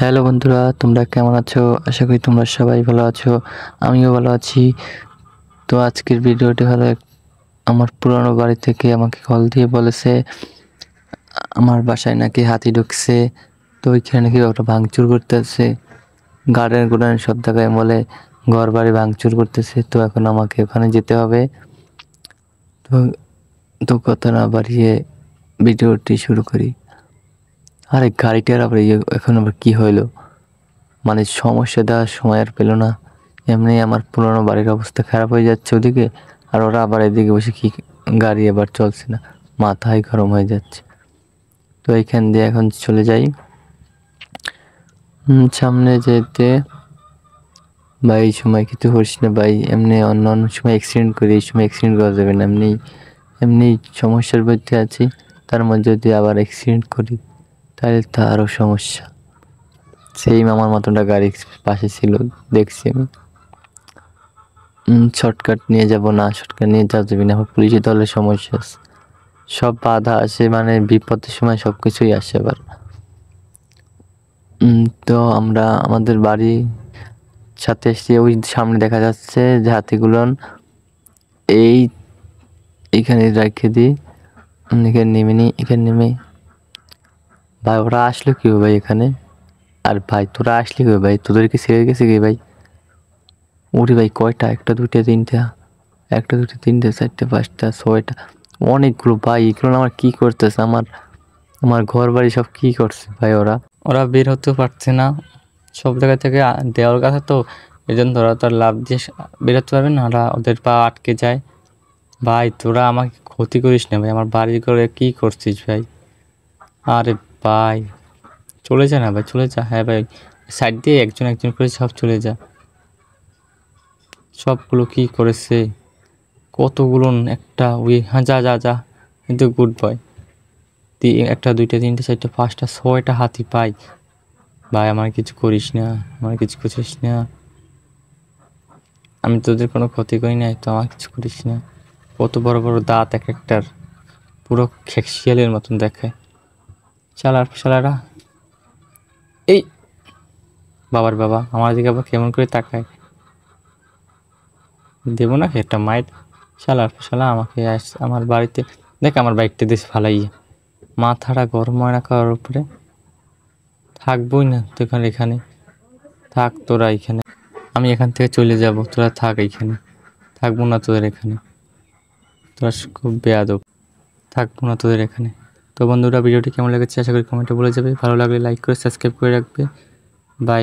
hello বন্ধুরা তোমরা কেমন আছো আশা করি তোমরা সবাই ভালো আছো আমিও ভালো আছি তো আজকের ভিডিওটি হলো আমার পুরনো বাড়ি থেকে আমাকে কল দিয়ে বলেছে আমার বাসায় নাকি হাতি ঢুকছে তো ওইখানে নাকি ওটা ভাঙচুর করতেছে গার্ডেন গুডেন সব জায়গায় বলে ঘর বাড়ি ভাঙচুর করতেছে তো এখন আমাকে ওখানে যেতে হবে তো তো কথা না বাড়িয়ে ভিডিওটি শুরু করি আরে গাড়িটার আবার এখন আবার কী হইলো মানে সমস্যা দেওয়ার সময় আর পেলো না এমনি আমার পুরোনো বাড়ির অবস্থা খারাপ হয়ে যাচ্ছে ওদিকে আর ওরা আবার এদিকে বসে কি গাড়ি আবার চলছে না মাথায় গরম হয়ে যাচ্ছে তো এইখান দিয়ে এখন চলে যাই সামনে যেতে বা এই সময় কিছু করিস না বা এমনি অন্য অন্য সময় অ্যাক্সিডেন্ট করি এই সময় অ্যাক্সিডেন্ট করা যাবে না এমনি এমনি সমস্যার মধ্যে আছি তার মধ্যে যদি আবার অ্যাক্সিডেন্ট করি তাহলে তো আরও সমস্যা সেই মামার মতনটা গাড়ি পাশে ছিল দেখছি আমি শর্টকাট নিয়ে যাব না শর্টকাট নিয়ে যাওয়া যাবি না পুলিশের দলের সমস্যা আছে সব বাধা আসে মানে বিপদের সময় সব কিছুই আসে আবার তো আমরা আমাদের বাড়ি সাথে এসে ওই সামনে দেখা যাচ্ছে যে হাতিগুলো এই এখানে রেখে দিই এখানে নেমে নিই এখানে নেমে ভাই ওরা আসলো কীভাবে ভাই এখানে আর ভাই তোরা আসলি কীভাবে ভাই তোদেরকে ছেড়ে গেছে কি ভাই ওরে ভাই কয়টা একটা দুইটা তিনটা একটা দুটো তিনটে চারটে পাঁচটা ছয়টা অনেকগুলো ভাই এগুলো আমার কি করতেছে আমার আমার ঘর বাড়ি সব কি করছে ভাই ওরা ওরা বের হতে পারছে না সব জায়গা থেকে দেওয়ার কথা তো এই জন্য ওরা তো লাভ দিয়ে বেরোতে পারবে না ওরা ওদের পা আটকে যায় ভাই তোরা আমাকে ক্ষতি করিস না ভাই আমার বাড়ি করে কি করছিস ভাই আরে ভাই চলে যা না ভাই চলে যা হ্যাঁ ভাই সাইড দিয়ে একজন একজন করে সব চলে যা সবগুলো কি করেছে কতগুলো একটা ওই হ্যাঁ যা যা যা কিন্তু গুড বয় একটা দুইটা তিনটা চারটা পাঁচটা ছয়টা হাতি পাই ভাই আমার কিছু করিস না আমার কিছু করিস না আমি তোদের কোনো ক্ষতি করি নাই তো আমার কিছু করিস না কত বড় বড় দাঁত এক একটার পুরো খেকশিয়ালের মতন দেখায় চালার চালারা এই বাবার বাবা আমার দিকে আবার কেমন করে তাকায় দেব না একটা মাইট চালার শালা আমাকে আমার বাড়িতে দেখ আমার বাইকটা দেশ ফালাইয়ে মাথাটা গরম হয় না কারোর উপরে থাকবই না তোখান এখানে থাক তোরা এখানে আমি এখান থেকে চলে যাব তোরা থাক এখানে থাকবো না তোদের এখানে তোরা খুব বেয়াদব থাকবো না তোদের এখানে তো বন্ধুরা ভিডিওটি কেমন লেগেছে আশা করি কমেন্টে বলে যাবে ভালো লাগলে লাইক করে সাবস্ক্রাইব করে রাখবে বাই